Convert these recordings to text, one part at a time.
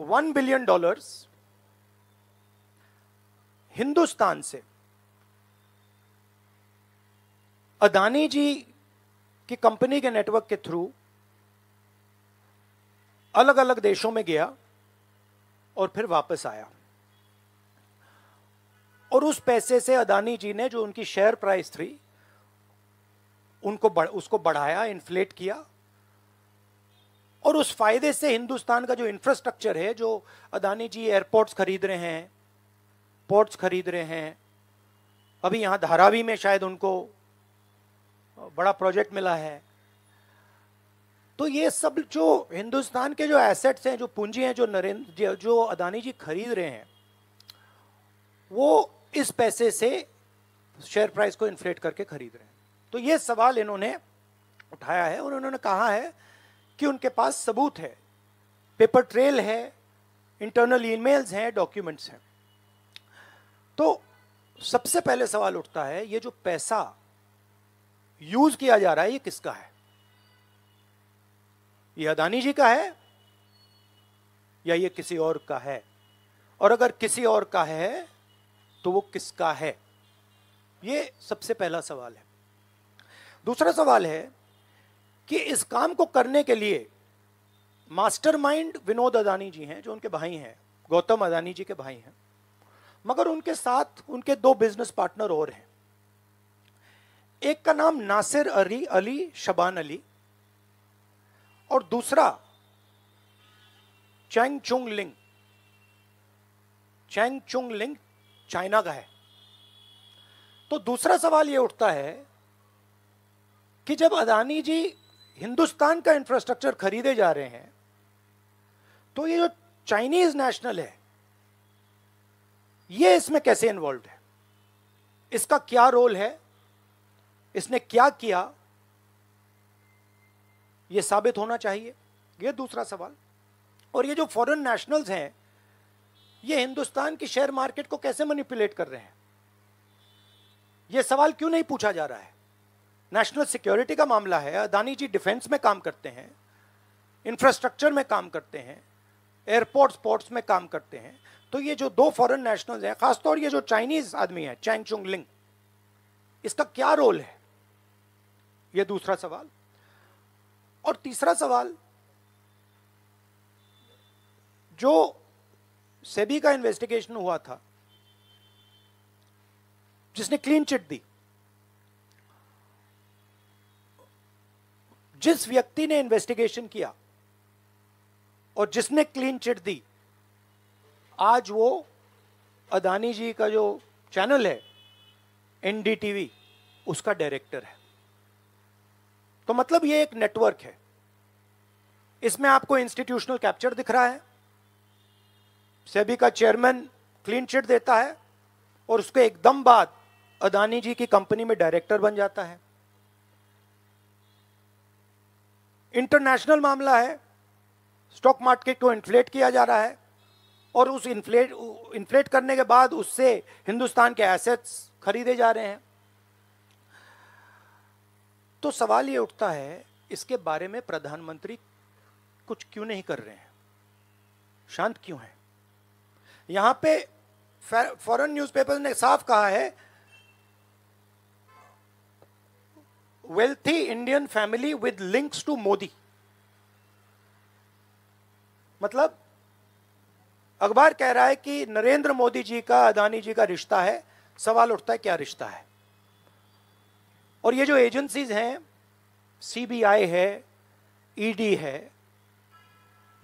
one billion dollars Hindustan से अदानी जी की company के नेटवर्क के थ्रू अलग अलग देशों में गया और फिर वापस आया और उस पैसे से अदानी जी ने जो उनकी शेयर प्राइस थी उनको बढ़, उसको बढ़ाया इन्फ्लेट किया और उस फायदे से हिंदुस्तान का जो इंफ्रास्ट्रक्चर है जो अदानी जी एयरपोर्ट्स खरीद रहे हैं पोर्ट्स खरीद रहे हैं अभी यहाँ धारावी में शायद उनको बड़ा प्रोजेक्ट मिला है तो ये सब जो हिंदुस्तान के जो एसेट्स हैं जो पूंजी हैं जो नरेंद्र जो अदानी जी खरीद रहे हैं वो इस पैसे से शेयर प्राइस को इन्फ्लेट करके खरीद रहे हैं तो ये सवाल इन्होंने उठाया है और उन्होंने कहा है कि उनके पास सबूत है पेपर ट्रेल है इंटरनल ईमेल्स हैं डॉक्यूमेंट्स हैं तो सबसे पहले सवाल उठता है ये जो पैसा यूज किया जा रहा है ये किसका है ये अदानी जी का है या ये किसी और का है और अगर किसी और का है तो वो किसका है ये सबसे पहला सवाल है दूसरा सवाल है कि इस काम को करने के लिए मास्टरमाइंड विनोद अदानी जी हैं जो उनके भाई हैं गौतम अदानी जी के भाई हैं मगर उनके साथ उनके दो बिजनेस पार्टनर और हैं एक का नाम नासिर अली अली शबान अली और दूसरा चैंग चुंग लिंग चैंग चुंग लिंग चाइना का है तो दूसरा सवाल ये उठता है कि जब अदानी जी हिंदुस्तान का इंफ्रास्ट्रक्चर खरीदे जा रहे हैं तो ये जो चाइनीज नेशनल है ये इसमें कैसे इन्वॉल्व है इसका क्या रोल है इसने क्या किया ये साबित होना चाहिए ये दूसरा सवाल और ये जो फॉरेन नेशनल्स हैं ये हिंदुस्तान की शेयर मार्केट को कैसे मैनिपुलेट कर रहे हैं ये सवाल क्यों नहीं पूछा जा रहा है नेशनल सिक्योरिटी का मामला है अदानी जी डिफेंस में काम करते हैं इंफ्रास्ट्रक्चर में काम करते हैं एयरपोर्ट पोर्ट्स में काम करते हैं तो ये जो दो फॉरेन नेशनल्स हैं खासतौर ये जो चाइनीज आदमी है चैंग चुंग लिंग इसका क्या रोल है ये दूसरा सवाल और तीसरा सवाल जो सेबी का इन्वेस्टिगेशन हुआ था जिसने क्लीन चिट दी जिस व्यक्ति ने इन्वेस्टिगेशन किया और जिसने क्लीन चिट दी आज वो अदानी जी का जो चैनल है एनडीटीवी उसका डायरेक्टर है तो मतलब ये एक नेटवर्क है इसमें आपको इंस्टीट्यूशनल कैप्चर दिख रहा है सेबी का चेयरमैन क्लीन चिट देता है और उसके एकदम बाद अदानी जी की कंपनी में डायरेक्टर बन जाता है इंटरनेशनल मामला है स्टॉक मार्केट को इन्फ्लेट किया जा रहा है और उस इन्फ्लेट इन्फ्लेट करने के बाद उससे हिंदुस्तान के एसेट्स खरीदे जा रहे हैं तो सवाल ये उठता है इसके बारे में प्रधानमंत्री कुछ क्यों नहीं कर रहे हैं शांत क्यों है यहां पे फॉरेन न्यूज़पेपर्स ने साफ कहा है wealthy Indian family with links to Modi मतलब अखबार कह रहा है कि नरेंद्र मोदी जी का अदानी जी का रिश्ता है सवाल उठता है क्या रिश्ता है और ये जो एजेंसीज हैं सीबीआई है ईडी e है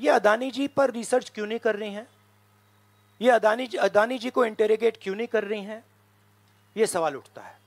ये अदानी जी पर रिसर्च क्यों नहीं कर रही हैं ये अदानी अदानी जी को इंटेरोगेट क्यों नहीं कर रही हैं ये सवाल उठता है